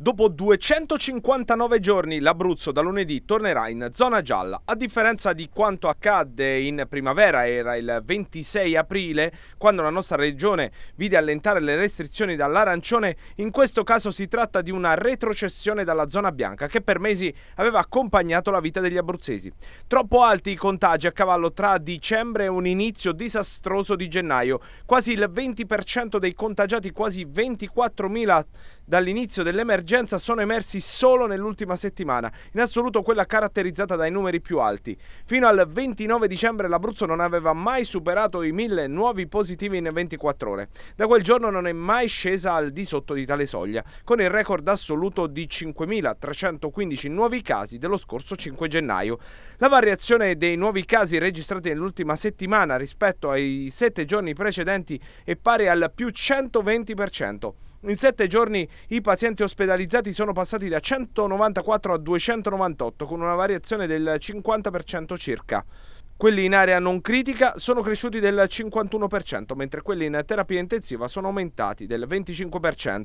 Dopo 259 giorni l'Abruzzo da lunedì tornerà in zona gialla. A differenza di quanto accadde in primavera, era il 26 aprile, quando la nostra regione vide allentare le restrizioni dall'arancione, in questo caso si tratta di una retrocessione dalla zona bianca che per mesi aveva accompagnato la vita degli abruzzesi. Troppo alti i contagi a cavallo tra dicembre e un inizio disastroso di gennaio. Quasi il 20% dei contagiati, quasi 24.000 dall'inizio dell'emergenza, emergenza sono emersi solo nell'ultima settimana, in assoluto quella caratterizzata dai numeri più alti. Fino al 29 dicembre l'Abruzzo non aveva mai superato i 1000 nuovi positivi in 24 ore. Da quel giorno non è mai scesa al di sotto di tale soglia, con il record assoluto di 5.315 nuovi casi dello scorso 5 gennaio. La variazione dei nuovi casi registrati nell'ultima settimana rispetto ai 7 giorni precedenti è pari al più 120%. In sette giorni i pazienti ospedalizzati sono passati da 194 a 298 con una variazione del 50% circa. Quelli in area non critica sono cresciuti del 51%, mentre quelli in terapia intensiva sono aumentati del 25%.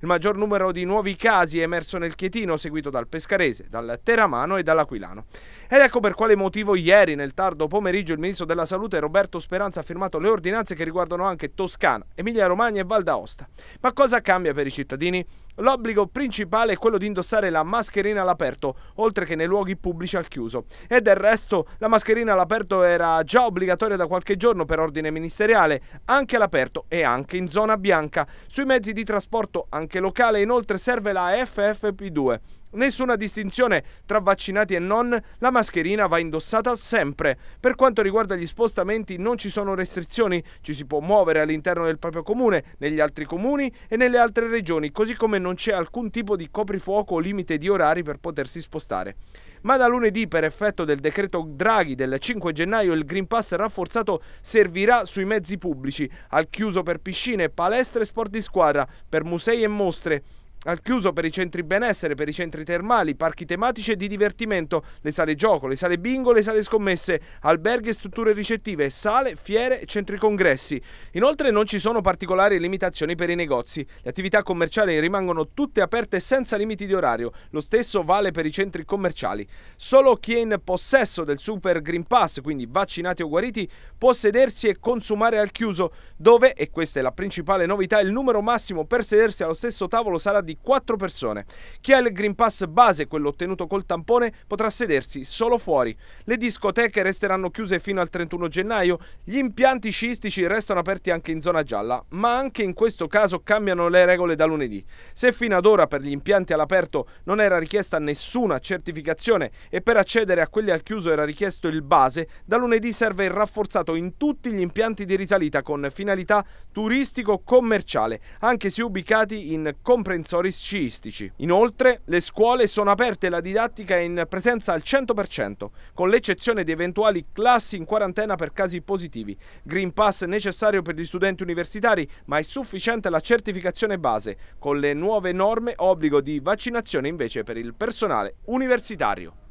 Il maggior numero di nuovi casi è emerso nel Chietino, seguito dal Pescarese, dal Teramano e dall'Aquilano. Ed ecco per quale motivo ieri, nel tardo pomeriggio, il ministro della Salute Roberto Speranza ha firmato le ordinanze che riguardano anche Toscana, Emilia Romagna e Val d'Aosta. Ma cosa cambia per i cittadini? L'obbligo principale è quello di indossare la mascherina all'aperto, oltre che nei luoghi pubblici al chiuso. E del resto, la mascherina all'aperto era già obbligatoria da qualche giorno per ordine ministeriale, anche all'aperto e anche in zona bianca. Sui mezzi di trasporto, anche locale, inoltre serve la FFP2 nessuna distinzione tra vaccinati e non, la mascherina va indossata sempre. Per quanto riguarda gli spostamenti non ci sono restrizioni, ci si può muovere all'interno del proprio comune, negli altri comuni e nelle altre regioni, così come non c'è alcun tipo di coprifuoco o limite di orari per potersi spostare ma da lunedì per effetto del decreto Draghi del 5 gennaio il Green Pass rafforzato servirà sui mezzi pubblici, al chiuso per piscine, palestre e sport di squadra, per musei e mostre. Al chiuso per i centri benessere, per i centri termali, parchi tematici e di divertimento, le sale gioco, le sale bingo, le sale scommesse, alberghi e strutture ricettive, sale, fiere, centri congressi. Inoltre non ci sono particolari limitazioni per i negozi. Le attività commerciali rimangono tutte aperte senza limiti di orario. Lo stesso vale per i centri commerciali. Solo chi è in possesso del Super Green Pass, quindi vaccinati o guariti, può sedersi e consumare al chiuso, dove, e questa è la principale novità, il numero massimo per sedersi allo stesso tavolo sarà di quattro persone. Chi ha il Green Pass base, quello ottenuto col tampone, potrà sedersi solo fuori. Le discoteche resteranno chiuse fino al 31 gennaio, gli impianti sciistici restano aperti anche in zona gialla, ma anche in questo caso cambiano le regole da lunedì. Se fino ad ora per gli impianti all'aperto non era richiesta nessuna certificazione e per accedere a quelli al chiuso era richiesto il base, da lunedì serve il rafforzato in tutti gli impianti di risalita con finalità turistico-commerciale, anche se ubicati in comprensorio sciistici. Inoltre, le scuole sono aperte e la didattica è in presenza al 100%, con l'eccezione di eventuali classi in quarantena per casi positivi. Green Pass necessario per gli studenti universitari, ma è sufficiente la certificazione base. Con le nuove norme, obbligo di vaccinazione invece per il personale universitario.